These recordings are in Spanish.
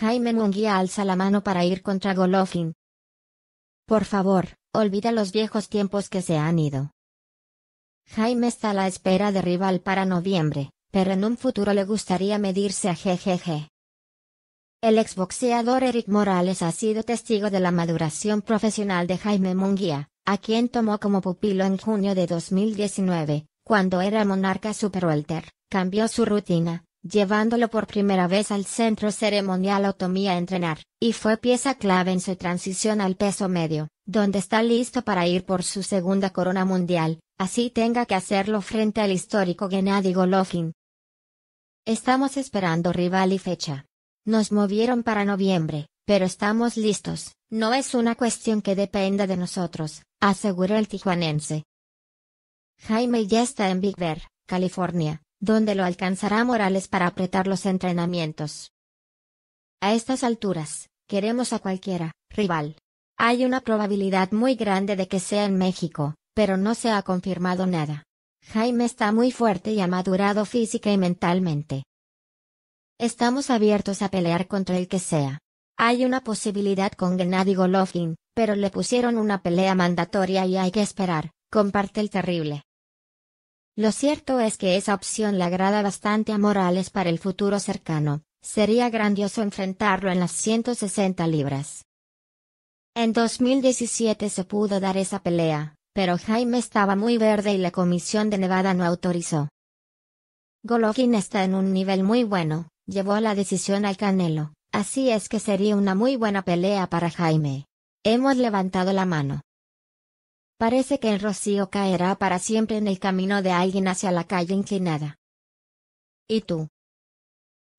Jaime Munguía alza la mano para ir contra Golovkin. Por favor, olvida los viejos tiempos que se han ido. Jaime está a la espera de rival para noviembre, pero en un futuro le gustaría medirse a GGG. El exboxeador Eric Morales ha sido testigo de la maduración profesional de Jaime Munguía, a quien tomó como pupilo en junio de 2019, cuando era monarca superwelter, cambió su rutina, llevándolo por primera vez al centro ceremonial Otomía a entrenar, y fue pieza clave en su transición al peso medio, donde está listo para ir por su segunda corona mundial, así tenga que hacerlo frente al histórico Gennady Golovkin. Estamos esperando rival y fecha. Nos movieron para noviembre, pero estamos listos, no es una cuestión que dependa de nosotros, aseguró el tijuanense. Jaime ya está en Big Bear, California, donde lo alcanzará Morales para apretar los entrenamientos. A estas alturas, queremos a cualquiera, rival. Hay una probabilidad muy grande de que sea en México, pero no se ha confirmado nada. Jaime está muy fuerte y ha madurado física y mentalmente. Estamos abiertos a pelear contra el que sea. Hay una posibilidad con Gennady Golovkin, pero le pusieron una pelea mandatoria y hay que esperar, comparte el terrible. Lo cierto es que esa opción le agrada bastante a Morales para el futuro cercano, sería grandioso enfrentarlo en las 160 libras. En 2017 se pudo dar esa pelea, pero Jaime estaba muy verde y la Comisión de Nevada no autorizó. Golovkin está en un nivel muy bueno, llevó la decisión al Canelo, así es que sería una muy buena pelea para Jaime. Hemos levantado la mano. Parece que el rocío caerá para siempre en el camino de alguien hacia la calle inclinada. ¿Y tú?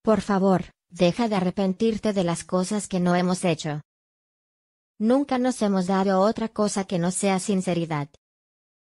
Por favor, deja de arrepentirte de las cosas que no hemos hecho. Nunca nos hemos dado otra cosa que no sea sinceridad.